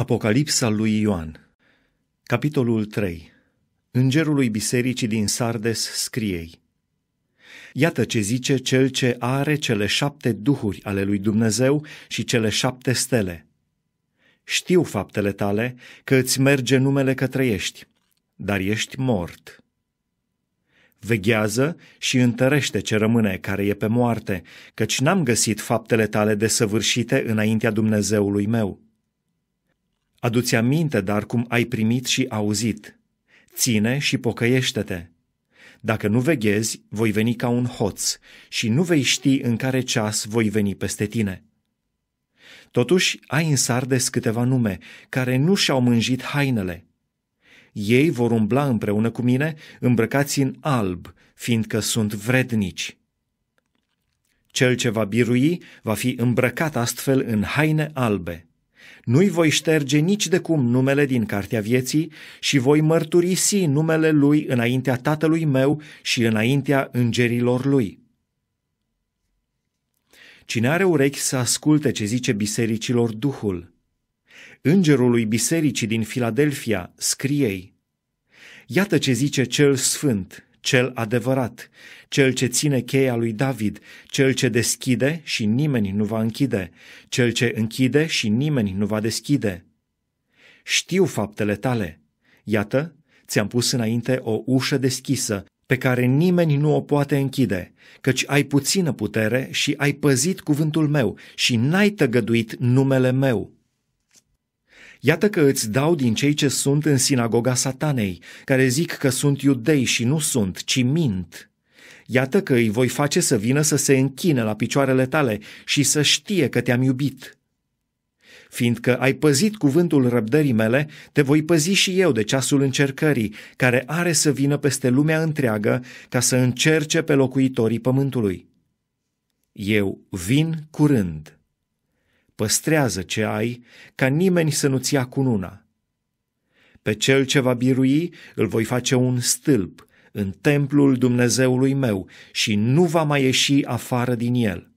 Apocalipsa lui Ioan Capitolul 3 Îngerului bisericii din Sardes scriei Iată ce zice cel ce are cele șapte duhuri ale lui Dumnezeu și cele șapte stele. Știu faptele tale, că îți merge numele că trăiești, dar ești mort. Veghează și întărește ce rămâne care e pe moarte, căci n-am găsit faptele tale desăvârșite înaintea Dumnezeului meu.” Aduți aminte, dar cum ai primit și auzit. Ține și pocăiește-te. Dacă nu veghezi, voi veni ca un hoț și nu vei ști în care ceas voi veni peste tine. Totuși, ai în sardes câteva nume care nu și-au mânjit hainele. Ei vor umbla împreună cu mine, îmbrăcați în alb, fiindcă sunt vrednici. Cel ce va birui va fi îmbrăcat astfel în haine albe nu-i voi șterge nici de cum numele din cartea vieții și voi mărturisi numele lui înaintea tatălui meu și înaintea îngerilor lui. Cine are urechi să asculte ce zice bisericilor Duhul. Îngerului bisericii din Filadelfia, scriei. Iată ce zice cel sfânt, cel adevărat, cel ce ține cheia lui David, cel ce deschide și nimeni nu va închide, cel ce închide și nimeni nu va deschide. Știu faptele tale. Iată, ți-am pus înainte o ușă deschisă, pe care nimeni nu o poate închide, căci ai puțină putere și ai păzit cuvântul meu și n-ai tăgăduit numele meu. Iată că îți dau din cei ce sunt în sinagoga satanei, care zic că sunt iudei și nu sunt, ci mint. Iată că îi voi face să vină să se închine la picioarele tale și să știe că te-am iubit. Fiindcă ai păzit cuvântul răbdării mele, te voi păzi și eu de ceasul încercării, care are să vină peste lumea întreagă ca să încerce pe locuitorii pământului. Eu vin curând păstrează ce ai, ca nimeni să nu-ți ia cununa. Pe cel ce va birui, îl voi face un stâlp în templul Dumnezeului meu și nu va mai ieși afară din el.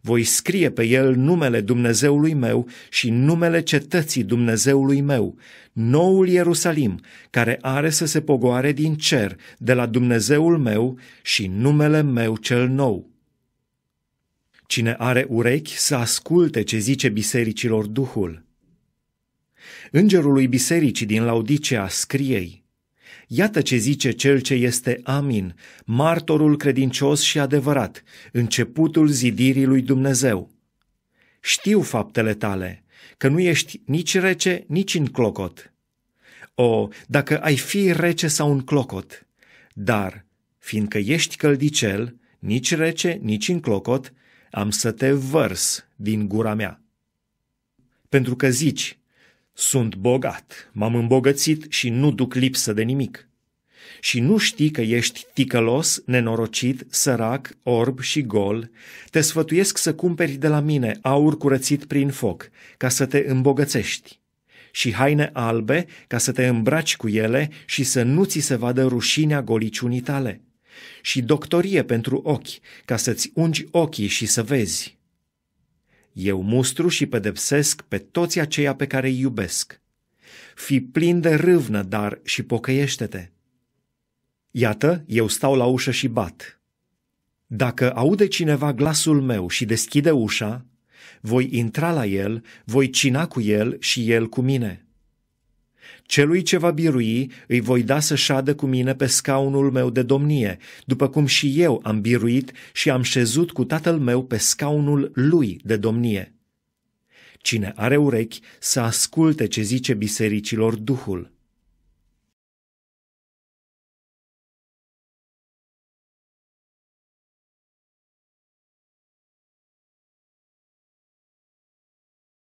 Voi scrie pe el numele Dumnezeului meu și numele cetății Dumnezeului meu, noul Ierusalim, care are să se pogoare din cer de la Dumnezeul meu și numele meu cel nou. Cine are urechi să asculte ce zice bisericilor Duhul. Îngerului bisericii din Laodicea scriei, Iată ce zice cel ce este Amin, martorul credincios și adevărat, începutul zidirii lui Dumnezeu. Știu faptele tale, că nu ești nici rece, nici în clocot. O, dacă ai fi rece sau în clocot, dar, fiindcă ești căldicel, nici rece, nici în clocot, am să te vărs din gura mea. Pentru că zici, sunt bogat, m-am îmbogățit și nu duc lipsă de nimic. Și nu știi că ești ticălos, nenorocit, sărac, orb și gol, te sfătuiesc să cumperi de la mine aur curățit prin foc, ca să te îmbogățești și haine albe ca să te îmbraci cu ele și să nu ți se vadă rușinea goliciunii tale și doctorie pentru ochi, ca să-ți ungi ochii și să vezi. Eu mustru și pedepsesc pe toți aceia pe care îi iubesc. Fi plin de râvnă, dar și pocăiește-te. Iată, eu stau la ușă și bat. Dacă aude cineva glasul meu și deschide ușa, voi intra la el, voi cina cu el și el cu mine.” Celui ce va birui, îi voi da să șadă cu mine pe scaunul meu de domnie, după cum și eu am biruit și am șezut cu tatăl meu pe scaunul lui de domnie. Cine are urechi, să asculte ce zice bisericilor Duhul.